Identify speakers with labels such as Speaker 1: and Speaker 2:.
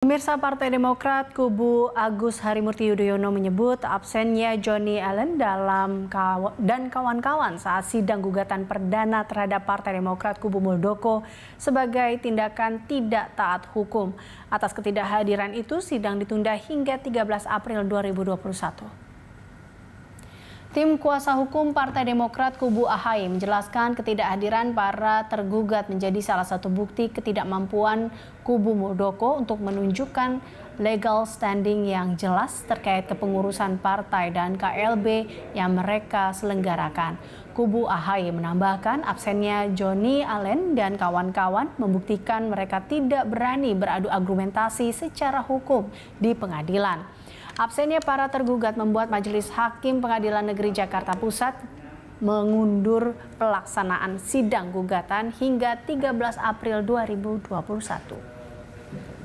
Speaker 1: Pemirsa Partai Demokrat kubu Agus Harimurti Yudhoyono menyebut absennya Johnny Allen dalam kaw dan kawan-kawan saat sidang gugatan perdana terhadap Partai Demokrat kubu Muldoko sebagai tindakan tidak taat hukum. Atas ketidakhadiran itu sidang ditunda hingga 13 April 2021. Tim kuasa hukum Partai Demokrat Kubu Ahaye menjelaskan ketidakhadiran para tergugat menjadi salah satu bukti ketidakmampuan Kubu Muldoko untuk menunjukkan legal standing yang jelas terkait kepengurusan partai dan KLB yang mereka selenggarakan. Kubu AHY menambahkan absennya Joni Allen dan kawan-kawan membuktikan mereka tidak berani beradu argumentasi secara hukum di pengadilan. Absennya para tergugat membuat Majelis Hakim Pengadilan Negeri Jakarta Pusat mengundur pelaksanaan sidang gugatan hingga 13 April 2021.